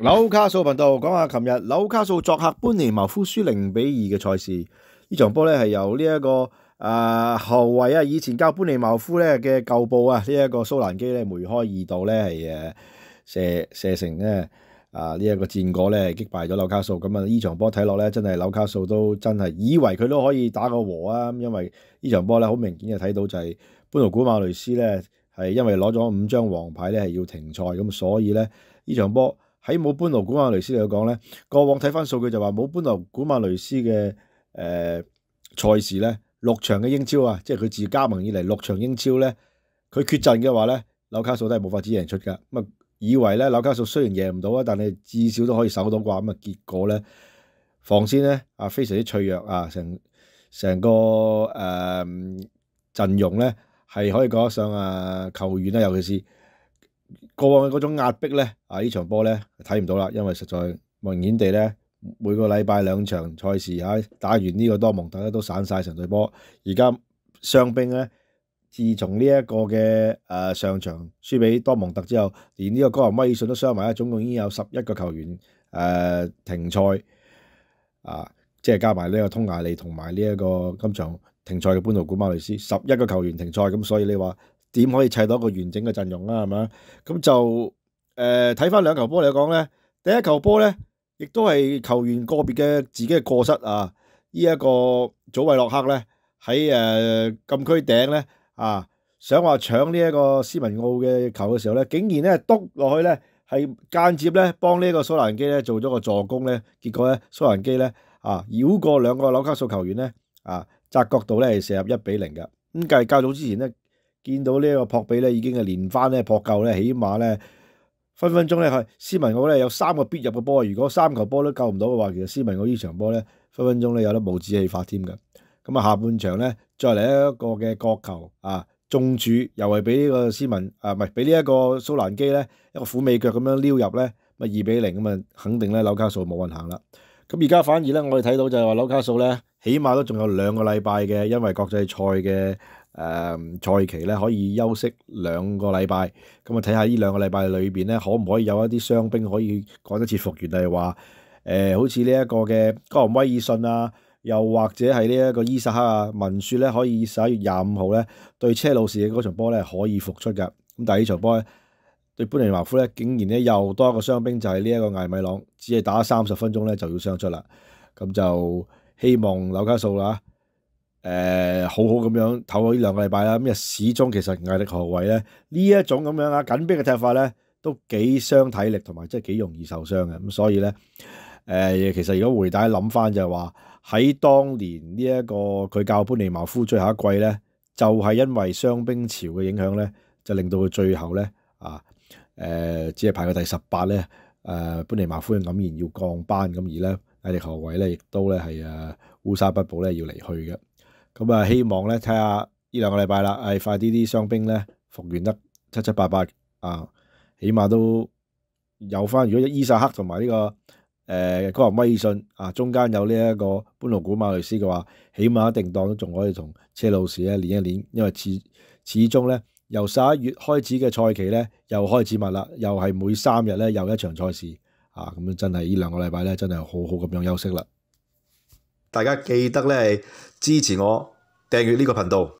纽卡素频道讲下，琴日纽卡素作客本尼茅夫输零比二嘅赛事。呢场波咧系由呢一个诶后卫啊，以前教本尼茅夫咧嘅旧部啊，呢一个苏兰基咧梅开二度咧系诶射射成咧啊呢一个战果咧击败咗纽卡素。咁啊呢场波睇落咧真系纽卡素都真系以为佢都可以打个和啊，因为呢场波咧好明显嘅睇到就系本奴古马雷斯咧系因为攞咗五张黄牌咧系要停赛，咁所以咧呢场波。喺冇搬奴古曼雷斯嚟講咧，過往睇翻數據就話冇搬奴古曼雷斯嘅诶賽事咧，六場嘅英超啊，即係佢自加盟以嚟六場英超咧，佢缺陣嘅話咧，纽卡素都係冇法子贏出㗎。咁啊，以為咧纽卡素雖然贏唔到啊，但係至少都可以守到啩。咁啊，結果咧防線咧啊非常之脆弱啊，成成個誒陣容咧係可以講得上啊球員啦，尤其是。过往嗰种压迫咧，啊呢场波咧睇唔到啦，因为实在明显地咧，每个礼拜两场赛事吓打完呢个多蒙特咧都散晒成队波。而家伤兵咧，自从呢一个嘅诶上场输俾多蒙特之后，连呢个哥林威尔逊都伤埋啦，总共已经有十一个球员诶停赛啊，即系加埋呢个通牙利同埋呢一个今场停赛嘅半诺古马雷斯，十一个球员停赛，咁所以你话。点可以砌到一个完整嘅阵容啦，系咪咁就诶睇翻两球波嚟讲咧，第一球波咧亦都系球员个别嘅自己嘅过失啊！呢一个祖卫洛克咧喺诶禁区顶咧啊，想话抢呢一个斯文奥嘅球嘅时候咧，竟然咧笃落去咧系间接咧帮呢个苏兰基咧做咗个助攻咧，结果咧苏兰基咧啊绕过两个纽卡素球员咧啊，窄角度咧系射入一比零嘅。咁计较早之前咧。见到呢個个扑比咧，已经系连翻咧扑救咧，起码咧分分钟咧，斯文我咧有三个必入嘅波。如果三球波都救唔到嘅话，其实斯文我呢场波咧分分钟咧有得無止气发添噶。咁啊，下半场咧再嚟一个嘅角球啊，中柱又系俾呢个斯文啊，唔系俾呢一个苏兰基咧一个虎尾脚咁样撩入咧，咪二比零咁啊，肯定咧纽卡素冇运行啦。咁而家反而咧，我哋睇到就系话纽卡素咧，起码都仲有两个礼拜嘅，因为国际赛嘅。誒賽期咧可以休息兩個禮拜，咁啊睇下呢兩個禮拜裏邊咧，可唔可以有一啲傷兵可以趕得切復原？例如話誒，好似呢一個嘅戈林威爾遜啊，又或者係呢一個伊薩克啊，文雪咧可以十一月廿五號咧對車路士嘅嗰場波咧可以復出㗎。咁但係呢場波咧對本尼瓦夫咧，竟然咧又多一個傷兵，就係呢一個艾米朗，只係打三十分鐘咧就要傷出啦。咁就希望紐卡素啦。誒好好咁樣唞咗呢兩個禮拜啦，啊始終其實艾力何偉咧呢一種咁樣啊緊逼嘅踢法咧，都幾傷體力同埋，即係幾容易受傷嘅。咁所以咧，誒其實如果回帶諗翻就係話喺當年呢一個佢教潘尼馬夫最後一季咧，就係因為傷兵潮嘅影響咧，就令到佢最後咧啊誒只係排到第十八咧，誒潘尼馬夫嘅黯然要降班，咁而咧艾力何偉咧亦都咧係誒烏沙不保咧要離去嘅。咁啊，希望咧睇下呢兩個禮拜啦，誒快啲啲伤兵咧復原得七七八八啊，起碼都有翻。如果伊薩克同埋呢個诶哥林威信，啊，中間有呢一個搬路古馬雷斯嘅話，起碼一定當都仲可以同車路士咧练一练，因為始始終咧由十一月開始嘅賽期咧又開始密啦，又係每三日咧又一場賽事啊，咁真係呢兩個禮拜咧真係好好咁樣休息啦。大家記得咧，支持我訂閱呢個頻道。